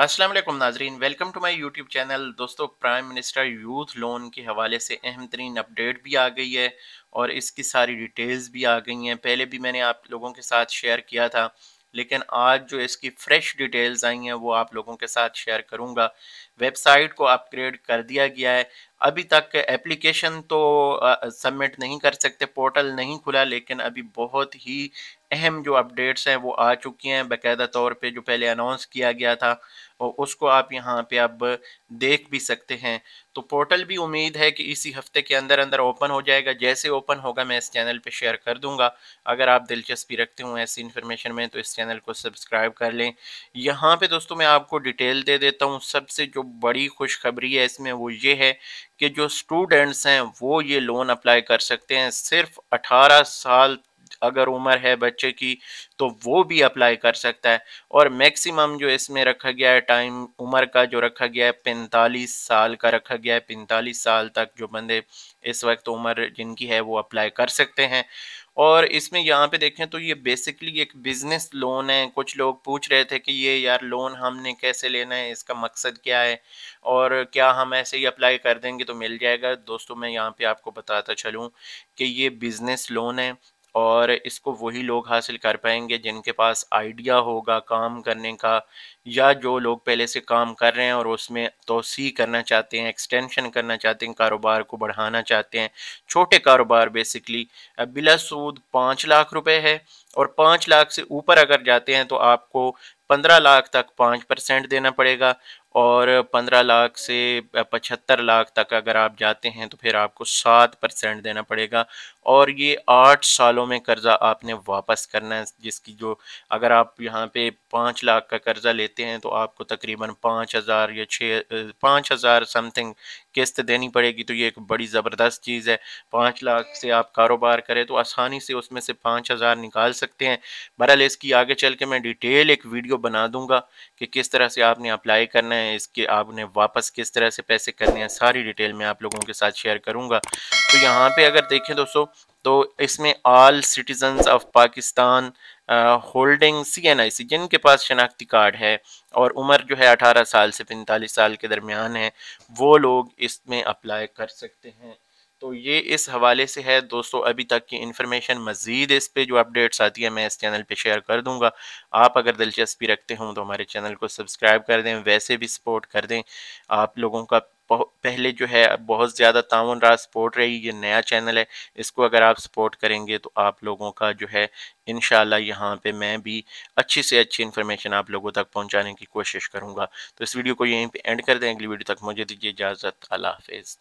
असलम नाजरीन welcome to my YouTube channel दोस्तों prime minister youth loan के हवाले से अहम तरीन अपडेट भी आ गई है और इसकी सारी डिटेल्स भी आ गई हैं पहले भी मैंने आप लोगों के साथ शेयर किया था लेकिन आज जो इसकी फ़्रेश डिटेल्स आई हैं वो आप लोगों के साथ शेयर करूंगा वेबसाइट को अपग्रेड कर दिया गया है अभी तक एप्लीकेशन तो सबमिट नहीं कर सकते पोर्टल नहीं खुला लेकिन अभी बहुत ही अहम जो अपडेट्स हैं वो आ चुकी हैं बाकायदा तौर पे जो पहले अनाउंस किया गया था और उसको आप यहाँ पे अब देख भी सकते हैं तो पोर्टल भी उम्मीद है कि इसी हफ्ते के अंदर अंदर ओपन हो जाएगा जैसे ओपन होगा मैं इस चैनल पे शेयर कर दूंगा अगर आप दिलचस्पी रखते हूँ ऐसी इन्फॉर्मेशन में तो इस चैनल को सब्सक्राइब कर लें यहाँ पर दोस्तों मैं आपको डिटेल दे देता हूँ सबसे जो बड़ी खुशखबरी है इसमें वो ये है कि जो स्टूडेंट्स हैं वो ये लोन अप्लाई कर सकते हैं सिर्फ 18 साल अगर उम्र है बच्चे की तो वो भी अप्लाई कर सकता है और मैक्सिमम जो इसमें रखा गया है टाइम उम्र का जो रखा गया है पैंतालीस साल का रखा गया है पैंतालीस साल तक जो बंदे इस वक्त उम्र जिनकी है वो अप्लाई कर सकते हैं और इसमें यहाँ पे देखें तो ये बेसिकली एक बिज़नेस लोन है कुछ लोग पूछ रहे थे कि ये यार लोन हमने कैसे लेना है इसका मकसद क्या है और क्या हम ऐसे ही अप्लाई कर देंगे तो मिल जाएगा दोस्तों मैं यहाँ पे आपको बताता चलूँ कि ये बिज़नेस लोन है और इसको वही लोग हासिल कर पाएंगे जिनके पास आइडिया होगा काम करने का या जो लोग पहले से काम कर रहे हैं और उसमें तोसी करना चाहते हैं एक्सटेंशन करना चाहते हैं कारोबार को बढ़ाना चाहते हैं छोटे कारोबार बेसिकली बिला सूद पाँच लाख रुपए है और पाँच लाख से ऊपर अगर जाते हैं तो आपको पंद्रह लाख तक पाँच परसेंट देना पड़ेगा और पंद्रह लाख से पचहत्तर लाख तक अगर आप जाते हैं तो फिर आपको सात परसेंट देना पड़ेगा और ये आठ सालों में कर्ज़ा आपने वापस करना है जिसकी जो अगर आप यहाँ पे पाँच लाख का कर्ज़ा लेते लेते हैं तो आपको तकरीबन पाँच हज़ार या छः पाँच हज़ार समथिंग किस्त देनी पड़ेगी तो ये एक बड़ी ज़बरदस्त चीज़ है पाँच लाख से आप कारोबार करें तो आसानी से उसमें से पाँच हज़ार निकाल सकते हैं बहरहाल इसकी आगे चल के मैं डिटेल एक वीडियो बना दूंगा कि किस तरह से आपने अप्लाई करना है इसके आपने वापस किस तरह से पैसे करने हैं सारी डिटेल मैं आप लोगों के साथ शेयर करूँगा तो यहाँ पर अगर देखें दोस्तों तो इसमें all citizens of Pakistan holding C N I C जिनके पास शनाख्ती कार्ड है और उम्र जो है अठारह साल से पैंतालीस साल के दरमियान है वो लोग इसमें अप्लाई कर सकते हैं तो ये इस हवाले से है दोस्तों अभी तक की इन्फॉर्मेशन मज़ीद इस पे जो अपडेट्स आती है मैं इस चैनल पे शेयर कर दूंगा आप अगर दिलचस्पी रखते हों तो हमारे चैनल को सब्सक्राइब कर दें वैसे भी सपोर्ट कर दें आप लोगों का पहले जो है बहुत ज़्यादा तावन रात सपोर्ट रही ये नया चैनल है इसको अगर आप सपोर्ट करेंगे तो आप लोगों का जो है इन यहाँ पे मैं भी अच्छी से अच्छी इन्फॉर्मेशन आप लोगों तक पहुँचाने की कोशिश करूँगा तो इस वीडियो को यहीं पर एंड कर दें अगली वीडियो तक मुझे दीजिए इजाज़त अल्लाह हाफिज़